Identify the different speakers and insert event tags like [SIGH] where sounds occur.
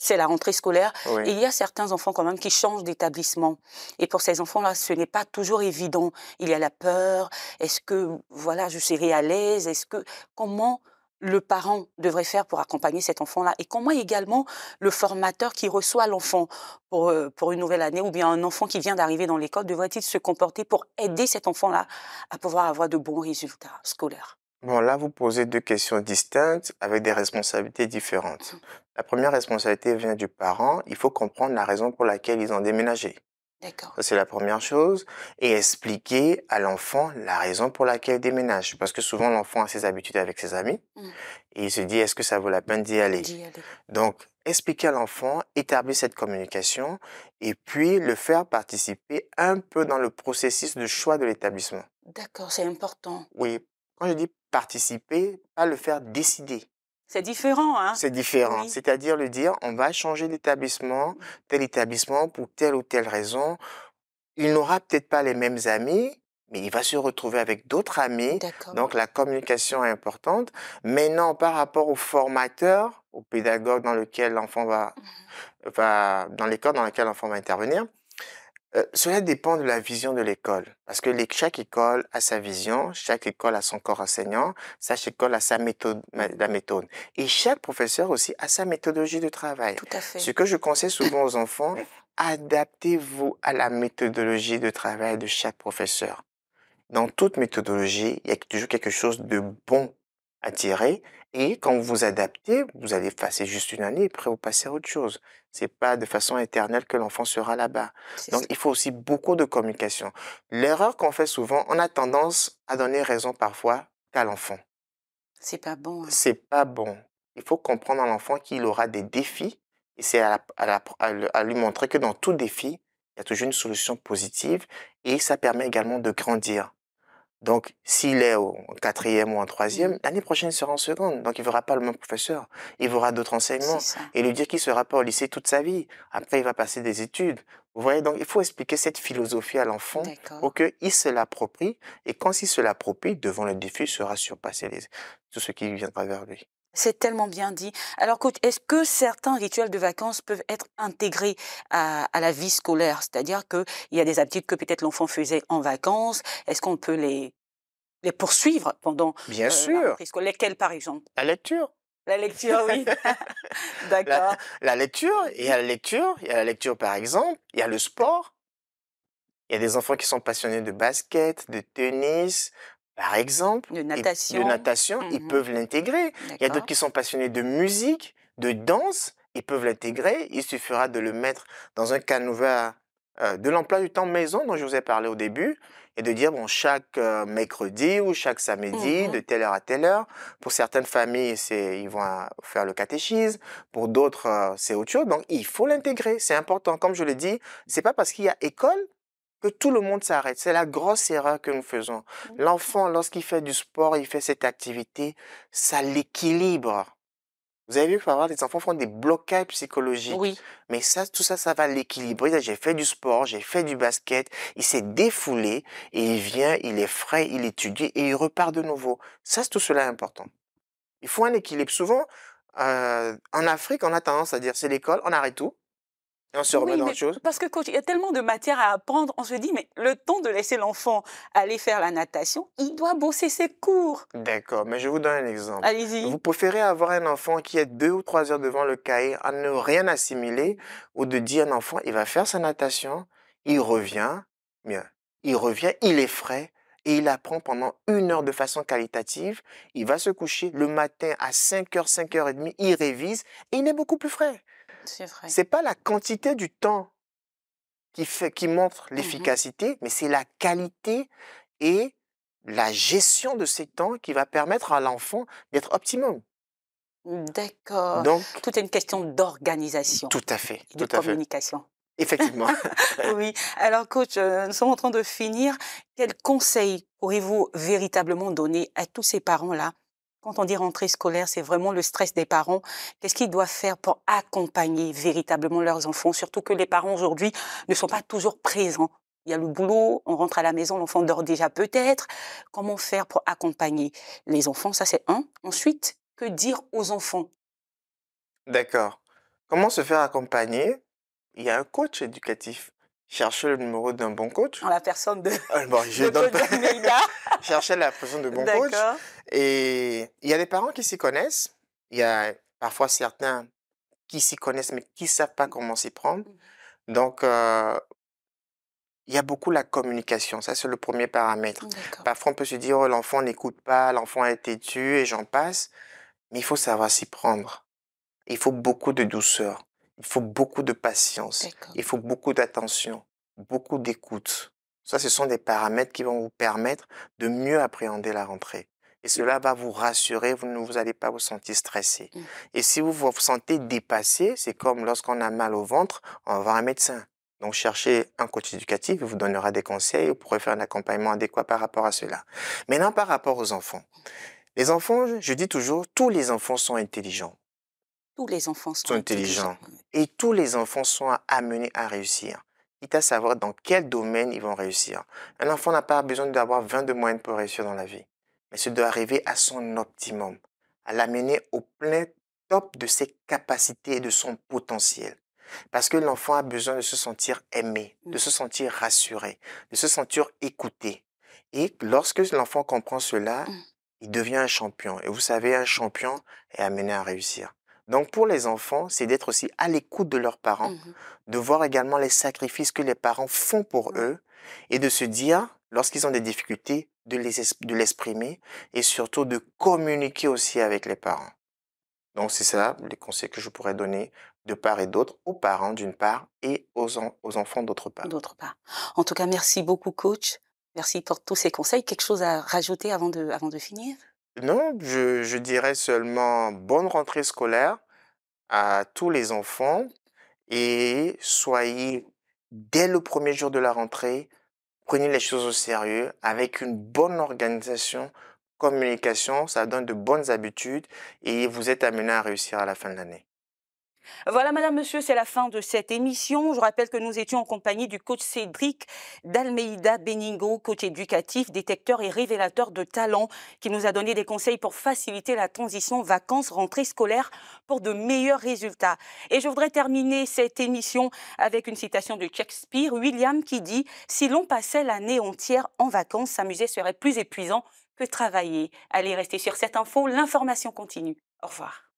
Speaker 1: c'est la rentrée scolaire. Il y a certains enfants quand même qui changent d'établissement. Et pour ces enfants-là, ce n'est pas toujours évident. Il y a la peur. Est-ce que, voilà, je serai à l'aise Est-ce que, comment le parent devrait faire pour accompagner cet enfant-là et comment également le formateur qui reçoit l'enfant pour, euh, pour une nouvelle année ou bien un enfant qui vient d'arriver dans l'école devrait-il se comporter pour aider cet enfant-là à pouvoir avoir de bons résultats scolaires
Speaker 2: Bon, là, vous posez deux questions distinctes avec des responsabilités différentes. Mmh. La première responsabilité vient du parent. Il faut comprendre la raison pour laquelle ils ont déménagé. D'accord. c'est la première chose. Et expliquer à l'enfant la raison pour laquelle il déménage. Parce que souvent, l'enfant a ses habitudes avec ses amis. Mmh. Et il se dit, est-ce que ça vaut la peine d'y aller? aller? Donc, expliquer à l'enfant, établir cette communication et puis le faire participer un peu dans le processus de choix de l'établissement.
Speaker 1: D'accord, c'est important.
Speaker 2: Oui. Quand je dis participer, pas le faire décider.
Speaker 1: C'est différent, hein
Speaker 2: C'est différent. C'est-à-dire le dire, on va changer d'établissement, mmh. tel établissement pour telle ou telle raison. Il n'aura peut-être pas les mêmes amis, mais il va se retrouver avec d'autres amis. Donc la communication est importante. Maintenant, par rapport au formateur, au pédagogue dans lequel l'enfant va, mmh. va, dans l'école dans laquelle l'enfant va intervenir, euh, cela dépend de la vision de l'école, parce que chaque école a sa vision, chaque école a son corps enseignant, chaque école a sa méthode, la méthode, et chaque professeur aussi a sa méthodologie de travail. Tout à fait. Ce que je conseille souvent aux enfants, adaptez-vous à la méthodologie de travail de chaque professeur. Dans toute méthodologie, il y a toujours quelque chose de bon attirer Et quand vous vous adaptez, vous allez passer juste une année et après vous passez à autre chose. n'est pas de façon éternelle que l'enfant sera là-bas. Donc il faut aussi beaucoup de communication. L'erreur qu'on fait souvent, on a tendance à donner raison parfois à l'enfant.
Speaker 1: C'est pas bon. Hein. C'est
Speaker 2: pas bon. Il faut comprendre à l'enfant qu'il aura des défis et c'est à, lui montrer que dans tout défi, il y a toujours une solution positive et ça permet également de grandir. Donc, s'il est au quatrième ou en troisième, l'année prochaine, il sera en seconde. Donc, il ne verra pas le même professeur. Il verra d'autres enseignements. Et lui dire qu'il ne sera pas au lycée toute sa vie. Après, il va passer des études. Vous voyez, donc, il faut expliquer cette philosophie à l'enfant pour qu'il se l'approprie. Et quand il se l'approprie, devant le défi, il sera surpassé les... tout ce qui viendra vers lui.
Speaker 1: C'est tellement bien dit. Alors, écoute, est-ce que certains rituels de vacances peuvent être intégrés à, la vie scolaire C'est-à-dire qu'il y a des habitudes que peut-être l'enfant faisait en vacances. Est-ce qu'on peut les, poursuivre pendant bien euh, sûr. La par exemple La lecture. La lecture, oui. [LAUGHS]
Speaker 2: D'accord. La, la, lecture, il y a la lecture, il y a la lecture, par exemple, il y a le sport. Il y a des enfants qui sont passionnés de basket, de tennis, par exemple, de natation, ils mhm. peuvent l'intégrer. Il y a d'autres qui sont passionnés de musique, de danse, ils peuvent l'intégrer. Il suffira de le mettre dans un canevas euh, de l'emploi du temps maison dont je vous ai parlé au début et de dire, bon, chaque euh, mercredi ou chaque samedi, mhm. de telle heure à telle heure. Pour certaines familles, c'est, ils vont euh, faire le catéchisme. Pour d'autres, c'est autre chose. Donc, il faut l'intégrer. C'est important. Comme je le dis, c'est pas parce qu'il y a école que tout le monde s'arrête. C'est la grosse erreur que nous faisons. Mmh. L'enfant, lorsqu'il fait du sport, il fait cette activité, ça l'équilibre. Vous avez vu parfois des enfants font des blocages psychologiques. Oui. Mais ça, tout ça, ça va l'équilibrer. J'ai fait du sport, j'ai fait du basket. Il s'est défoulé et il vient, il est frais, il étudie et il repart de nouveau. Ça, tout cela est important. Il faut un équilibre. Souvent, euh, en Afrique, on a tendance à dire c'est l'école, on arrête tout on se remet oui, dans chose.
Speaker 1: Parce que coach, il y a tellement de matière à apprendre. On se dit, mais le temps de laisser l'enfant aller faire la natation, il doit bosser ses cours.
Speaker 2: D'accord, mais je vous donne un exemple. Allez-y. Vous préférez avoir un enfant qui est deux ou trois heures devant le cahier à ne rien assimiler ou de dire un enfant, il va faire sa natation, il revient, bien, il revient, il est frais et il apprend pendant une heure de façon qualitative. Il va se coucher le matin à 5h, 5h30, il révise et il est beaucoup plus frais. C'est pas la quantité du temps qui, montre mmh l'efficacité, mais c'est la qualité et la gestion de ces temps qui va permettre à l'enfant d'être optimum.
Speaker 1: D'accord. Donc, tout est une question d'organisation.
Speaker 2: Tout à fait. Et de communication. Effectivement. [LAUGHS]
Speaker 1: oui. Alors, coach, euh, nous sommes en train de finir. Quels conseils pourriez-vous véritablement donner à tous ces parents-là quand on dit rentrée scolaire, c'est vraiment le stress des parents. Qu'est-ce qu'ils doivent faire pour accompagner véritablement leurs enfants Surtout que les parents aujourd'hui ne sont pas toujours présents. Il y a le boulot, on rentre à la maison, l'enfant dort déjà peut-être. Comment faire pour accompagner les enfants Ça, c'est un. Ensuite, que dire aux enfants
Speaker 2: D'accord. Comment se faire accompagner Il y a un coach éducatif. Cherchez le numéro d'un bon coach. la personne de. Ah, [LAUGHS] [LAUGHS] Cherchez la personne de bon coach. Et il y a des parents qui s'y connaissent. Il y a parfois certains qui s'y connaissent, mais qui ne savent pas comment s'y prendre. Mmh Donc, il y a beaucoup la communication. Ça, c'est le premier paramètre. Mmh, parfois, on peut se dire, oh, l'enfant n'écoute pas, l'enfant est têtu, et j'en passe. Mais il faut savoir s'y prendre. Il faut beaucoup de douceur. Il faut beaucoup de patience. Il faut beaucoup d'attention, beaucoup d'écoute. Ça, ce sont des paramètres qui vont vous permettre de mieux appréhender la rentrée. Et cela va vous rassurer, vous ne vous allez pas vous sentir stressé. Mmh. Et si vous vous sentez dépassé, c'est comme lorsqu'on a mal au ventre, on va voir un médecin. Donc cherchez un coach éducatif, il vous donnera des conseils, vous pourrez faire un accompagnement adéquat par rapport à cela. Maintenant, par rapport aux enfants. Les enfants, je dis toujours, tous les enfants sont intelligents. Tous les enfants sont, intelligents. Et tous les enfants sont amenés à réussir quitte à savoir dans quel domaine ils vont réussir. Un enfant n'a pas besoin d'avoir 22 de pour réussir dans la vie mais c'est doit arriver à son optimum, à l'amener au plein top de ses capacités et de son potentiel. Parce que l'enfant a besoin de se sentir aimé, de se sentir rassuré, de se sentir écouté. Et lorsque l'enfant comprend cela, mmh. il devient un champion. Et vous savez, un champion est amené à réussir. Donc pour les enfants, c'est d'être aussi à l'écoute de leurs parents, mmh de voir également les sacrifices que les parents font pour eux et de se dire, lorsqu'ils ont des difficultés, de l'exprimer et surtout de communiquer aussi avec les parents. Donc c'est ça les conseils que je pourrais donner de part et d'autre, aux parents d'une part et aux, aux enfants d'autre part. D'autre part. En tout cas, merci
Speaker 1: beaucoup coach. Merci pour tous ces conseils. Quelque chose à rajouter avant de, avant de finir
Speaker 2: Non, je, je dirais seulement bonne rentrée scolaire à tous les enfants et soyez dès le premier jour de la rentrée Prenez les choses au sérieux avec une bonne organisation, communication, ça donne de bonnes habitudes et vous êtes amené à réussir à la fin de l'année.
Speaker 1: Voilà, madame, monsieur, c'est la fin de cette émission. Je rappelle que nous étions en compagnie du coach Cédric d'Almeida Beningo, coach éducatif, détecteur et révélateur de talents, qui nous a donné des conseils pour faciliter la transition vacances-rentrée scolaire pour de meilleurs résultats. Et je voudrais terminer cette émission avec une citation de Shakespeare, William, qui dit Si l'on passait l'année entière en vacances, s'amuser serait plus épuisant que travailler. Allez, rester sur cette info, l'information continue. Au revoir.